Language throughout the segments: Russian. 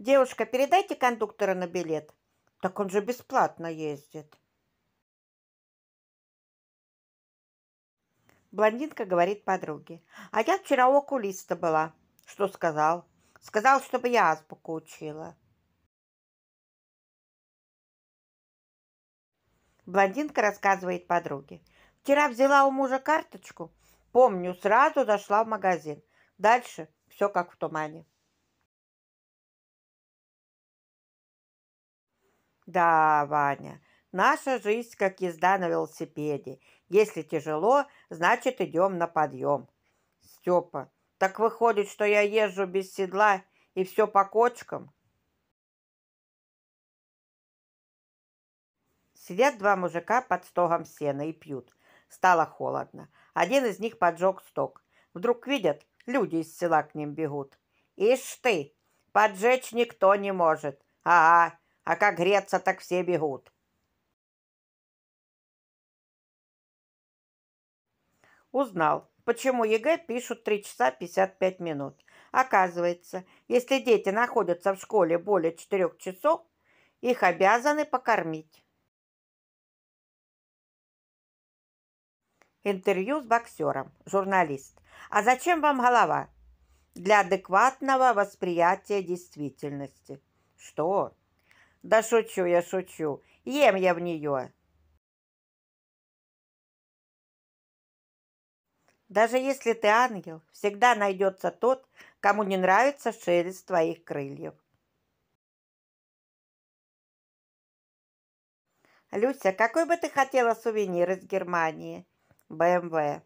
Девушка, передайте кондуктора на билет. Так он же бесплатно ездит. Блондинка говорит подруге. А я вчера у окулиста была. Что сказал? Сказал, чтобы я азбуку учила. Блондинка рассказывает подруге. Вчера взяла у мужа карточку. Помню, сразу зашла в магазин. Дальше все как в тумане. Да, Ваня, наша жизнь как езда на велосипеде. Если тяжело, значит идем на подъем. Степа, так выходит, что я езжу без седла и все по кочкам? Сидят два мужика под стогом сена и пьют. Стало холодно. Один из них поджег сток. Вдруг видят, люди из села к ним бегут. Ишь ты, поджечь никто не может. Ага, а как греться, так все бегут. Узнал, почему ЕГЭ пишут 3 часа 55 минут. Оказывается, если дети находятся в школе более 4 часов, их обязаны покормить. Интервью с боксером. Журналист. А зачем вам голова? Для адекватного восприятия действительности. Что? Да шучу я, шучу. Ем я в нее. Даже если ты ангел, всегда найдется тот, кому не нравится шелест твоих крыльев. Люся, какой бы ты хотела сувенир из Германии? БМВ. Эм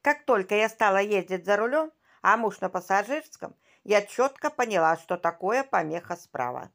как только я стала ездить за рулем, а муж на пассажирском, я четко поняла, что такое помеха справа.